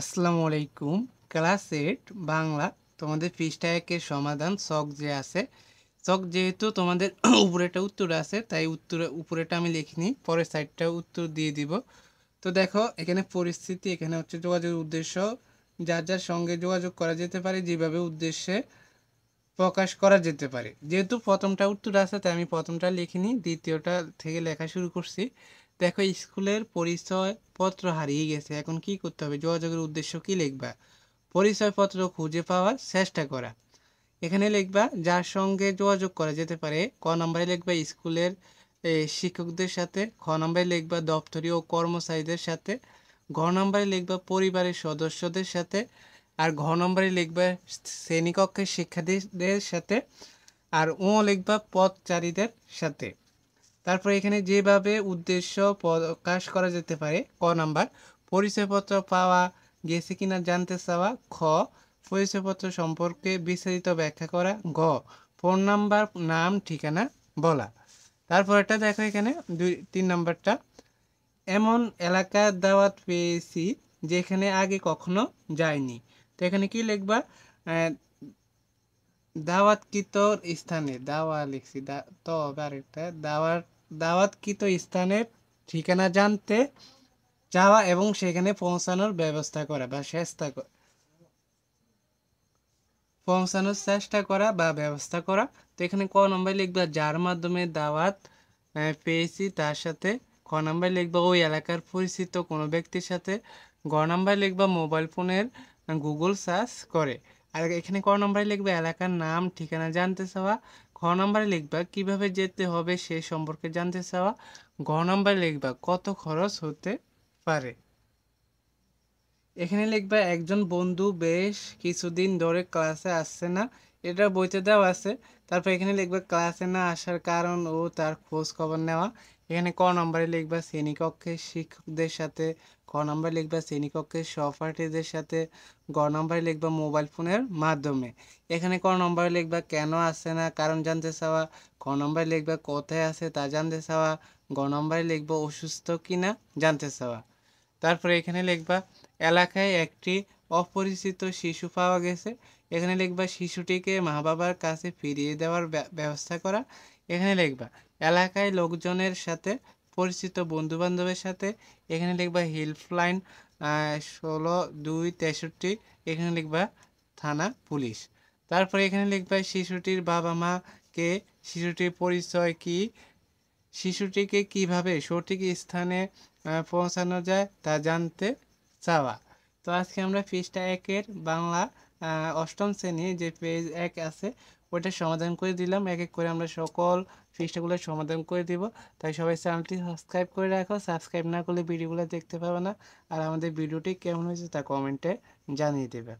আসসালামু আলাইকুম class eight Bangla তোমাদের পৃষ্ঠা একের সমাধান চক যে আছে চক যেহেতু তোমাদের উপরেটা উত্তর আছে তাই উত্তরে উপরেটা আমি লিখিনি পরের সাইডটা উত্তর দিয়ে দিব তো দেখো এখানে পরিস্থিতি এখানে হচ্ছে যোগাযোগ উদ্দেশ্য যার যার সঙ্গে যোগাযোগ করা যেতে পারে যেভাবে উদ্দেশ্যে প্রকাশ করা যেতে পারে যেহেতু প্রথমটা উত্তর আছে তাই আমি প্রথমটা লিখিনি দ্বিতীয়টা থেকে লেখা শুরু করছি দেখো স্কুলের পরিচয়পত্র হারিয়ে গেছে এখন কি করতে হবে যোগাযোগের উদ্দেশ্য কি লিখবা পরিচয়পত্র খুঁজে পাওয়ার চেষ্টা করা এখানে লিখবা যার সঙ্গে যোগাযোগ করা যেতে পারে ক নম্বরে লিখবা স্কুলের শিক্ষকদের সাথে খ নম্বরে লিখবা দপ্তরি ও কর্মচারীদের সাথে ঘ নম্বরে লিখবা পরিবারের সদস্যদের সাথে আর ঘ নম্বরে লিখবা শ্রেণীকক্ষের শিক্ষার্থীদের সাথে আর ও লিখবা পথচারীদের সাথে তারপর এখানে যেভাবে উদ্দেশ্য প্রকাশ করা যেতে পারে ক নাম্বার পরিচয়পত্র পাওয়া গেছে কিনা জানতে চাওয়া খ পরিচয়পত্র সম্পর্কে বিস্তারিত ব্যাখ্যা করা গ ফোন নাম্বার নাম ঠিকানা বলা তারপর এটা দেখো এখানে দুই তিন নাম্বারটা এমন এলাকা দাওয়াত পেয়েছি যেখানে আগে কখনো যায়নি তো এখানে কি লিখবা দাওয়াতকৃত স্থানে দাওয়া লিখছি দা তো আবার একটা দাওয়াত দাওয়াতকৃত স্থানের ঠিকানা জানতে যাওয়া এবং সেখানে পৌঁছানোর ব্যবস্থা করা বা চেষ্টা পৌঁছানোর চেষ্টা করা বা ব্যবস্থা করা তো এখানে ক নম্বর লিখবা যার মাধ্যমে দাওয়াত পেয়েছি তার সাথে ক নম্বর লিখবা ওই এলাকার পরিচিত কোনো ব্যক্তির সাথে গ নম্বর লিখবা মোবাইল ফোনের গুগল সার্চ করে আর এখানে ক নম্বর লিখবে এলাকার নাম ঠিকানা জানতে চাওয়া খ নম্বরে লিখবা কিভাবে যেতে হবে সে সম্পর্কে জানতে চাওয়া ঘ নম্বরে লিখবা কত খরচ হতে পারে এখানে লিখবা একজন বন্ধু বেশ কিছুদিন ধরে ক্লাসে আসছে না এটা বইতে দেওয়া আছে তারপর এখানে লিখবা ক্লাসে না আসার কারণ ও তার খোঁজ খবর নেওয়া এখানে ক নম্বরে লিখবা শ্রেণীকক্ষের শিক্ষকদের সাথে ক নম্বরে লিখবা শ্রেণীকক্ষের সহপাঠীদের সাথে গ নম্বরে লিখবা মোবাইল ফোনের মাধ্যমে এখানে ক নম্বরে লিখবা কেন আসে না কারণ জানতে চাওয়া ক নম্বরে লিখবা কোথায় আছে তা জানতে চাওয়া গ নম্বরে লিখবা অসুস্থ কিনা জানতে চাওয়া তারপরে এখানে লিখবা এলাকায় একটি অপরিচিত শিশু পাওয়া গেছে এখানে লিখবা শিশুটিকে মা বাবার কাছে ফিরিয়ে দেওয়ার ব্যবস্থা করা এখানে লিখবা এলাকায় লোকজনের সাথে পরিচিত বন্ধুবান্ধবের সাথে এখানে লিখবা হেল্পলাইন ষোলো দুই তেষট্টি এখানে লিখবা থানা পুলিশ তারপরে এখানে লিখবা শিশুটির বাবা মাকে শিশুটির পরিচয় কি শিশুটিকে কিভাবে সঠিক স্থানে পৌঁছানো যায় তা জানতে চাওয়া তো আজকে আমরা পৃষ্ঠা একের বাংলা অষ্টম শ্রেণীর যে পেজ এক আছে ওটা সমাধান করে দিলাম এক এক করে আমরা সকল পৃষ্ঠাগুলো সমাধান করে দিব তাই সবাই চ্যানেলটি সাবস্ক্রাইব করে রাখো সাবস্ক্রাইব না করলে ভিডিওগুলো দেখতে পাবে না আর আমাদের ভিডিওটি কেমন হয়েছে তা কমেন্টে জানিয়ে দেবে